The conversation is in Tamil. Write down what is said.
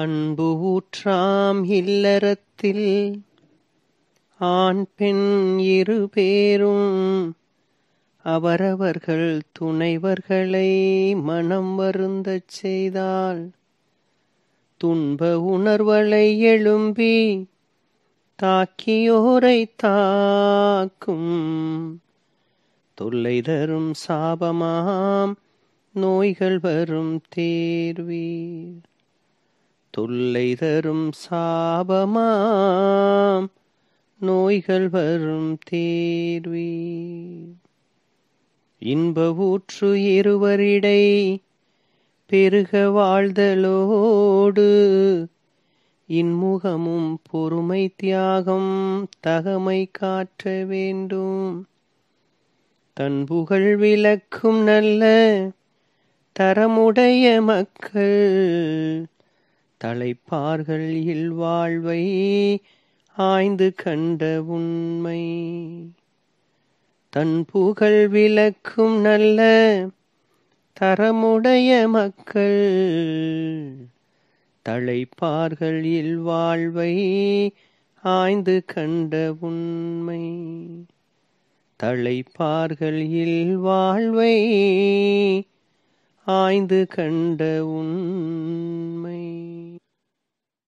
அன்பு ஊற்றாம் இல்லறத்தில் ஆண் பெண் இரு பேரும் அவரவர்கள் துணைவர்களை மனம் வருந்தச் செய்தால் துன்ப உணர்வலை எழும்பி தாக்கியோரை தாக்கும் தொல்லை தரும் சாபமாம் நோய்கள் வரும் தேர்வீர் தொல்லை தரும் சாபமாம் நோய்கள் வரும் தேர்வி இன்ப ஊற்று இருவரிடை பெருக வாழ்தலோடு இன்முகமும் பொறுமை தியாகம் தகமை காற்ற வேண்டும் தன் புகழ் விளக்கும் நல்ல தரமுடைய மக்கள் தலைப்பார்கள் இல்வாழ்வை ஆய்ந்து கண்ட உண்மை தன் புகழ் விளக்கும் நல்ல தரமுடைய மக்கள் தலைப்பார்கள் இல்வாழ்வை ஆய்ந்து கண்ட உண்மை தலைப்பார்கள் இல்வாழ்வை ஆய்ந்து கண்ட உண்மை